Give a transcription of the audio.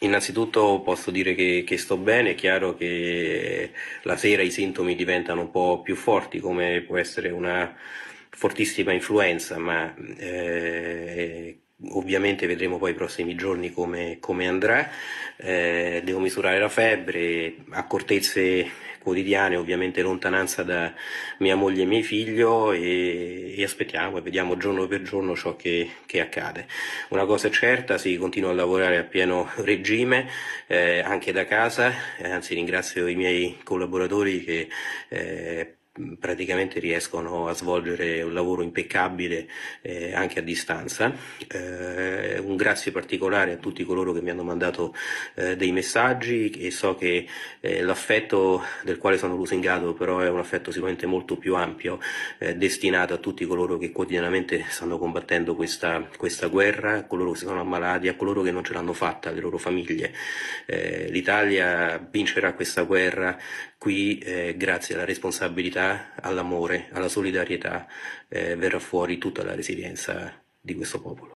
Innanzitutto posso dire che, che, sto bene, è chiaro che la sera i sintomi diventano un po' più forti, come può essere una fortissima influenza, ma eh, ovviamente vedremo poi i prossimi giorni come, come andrà, eh, devo misurare la febbre, accortezze quotidiane, ovviamente lontananza da mia moglie e mio figlio e, e aspettiamo e vediamo giorno per giorno ciò che, che, accade. Una cosa è certa, si continua a lavorare a pieno regime, eh, anche da casa, eh, anzi ringrazio i miei collaboratori che eh, praticamente riescono a svolgere un lavoro impeccabile eh, anche a distanza. Eh, un grazie particolare a tutti coloro che mi hanno mandato eh, dei messaggi e so che eh, l'affetto del quale sono lusingato però è un affetto sicuramente molto più ampio, eh, destinato a tutti coloro che quotidianamente stanno combattendo questa, questa guerra, coloro che si sono ammalati, a coloro che non ce l'hanno fatta, alle loro famiglie. Eh, L'Italia vincerà questa guerra qui grazie alla responsabilità all'amore, alla solidarietà eh, verrà fuori tutta la resilienza di questo popolo.